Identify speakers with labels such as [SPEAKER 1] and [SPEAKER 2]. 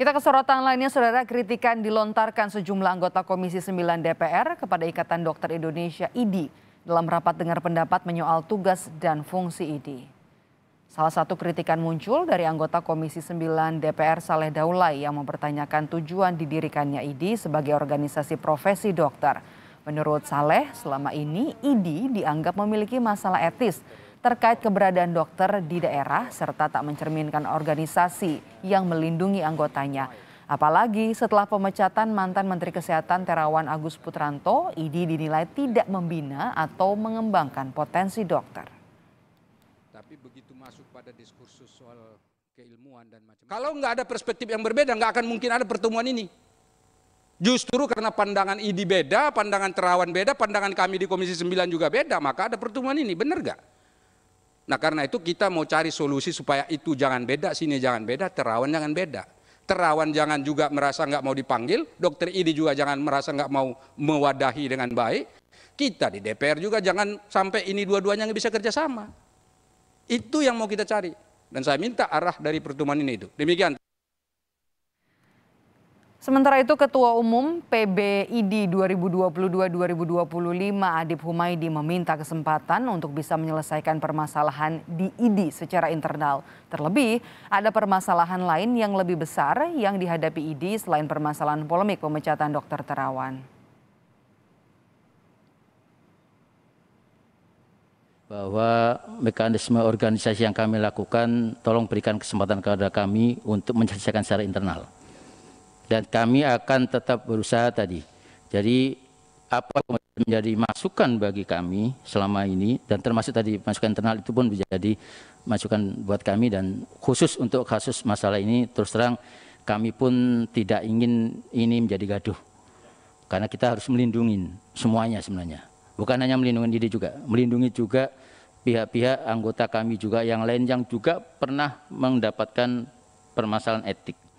[SPEAKER 1] Kita ke sorotan lainnya, saudara kritikan dilontarkan sejumlah anggota Komisi 9 DPR kepada Ikatan Dokter Indonesia IDI dalam rapat dengar pendapat menyoal tugas dan fungsi IDI. Salah satu kritikan muncul dari anggota Komisi 9 DPR Saleh Daulay yang mempertanyakan tujuan didirikannya IDI sebagai organisasi profesi dokter. Menurut Saleh, selama ini IDI dianggap memiliki masalah etis terkait keberadaan dokter di daerah serta tak mencerminkan organisasi yang melindungi anggotanya. Apalagi setelah pemecatan mantan Menteri Kesehatan Terawan Agus Putranto, IDI dinilai tidak membina atau mengembangkan potensi dokter.
[SPEAKER 2] Tapi begitu masuk pada diskursus soal keilmuan dan macam-macam. Kalau nggak ada perspektif yang berbeda, nggak akan mungkin ada pertemuan ini. Justru karena pandangan IDI beda, pandangan Terawan beda, pandangan kami di Komisi 9 juga beda, maka ada pertemuan ini, benar nggak? Nah karena itu kita mau cari solusi supaya itu jangan beda, sini jangan beda, terawan jangan beda. Terawan jangan juga merasa nggak mau dipanggil, dokter ini juga jangan merasa nggak mau mewadahi dengan baik. Kita di DPR juga jangan sampai ini dua-duanya nggak bisa kerjasama. Itu yang mau kita cari. Dan saya minta arah dari pertemuan ini itu. Demikian.
[SPEAKER 1] Sementara itu Ketua Umum PBID 2022-2025 Adib Humaydi meminta kesempatan untuk bisa menyelesaikan permasalahan di ID secara internal. Terlebih, ada permasalahan lain yang lebih besar yang dihadapi ID selain permasalahan polemik pemecatan Dokter Terawan.
[SPEAKER 3] bahwa mekanisme organisasi yang kami lakukan tolong berikan kesempatan kepada kami untuk menyelesaikan secara internal dan kami akan tetap berusaha tadi. Jadi apa menjadi masukan bagi kami selama ini dan termasuk tadi masukan internal itu pun menjadi masukan buat kami dan khusus untuk kasus masalah ini terus terang kami pun tidak ingin ini menjadi gaduh karena kita harus melindungi semuanya sebenarnya bukan hanya melindungi diri juga melindungi juga pihak-pihak anggota kami juga yang lain yang juga pernah mendapatkan permasalahan etik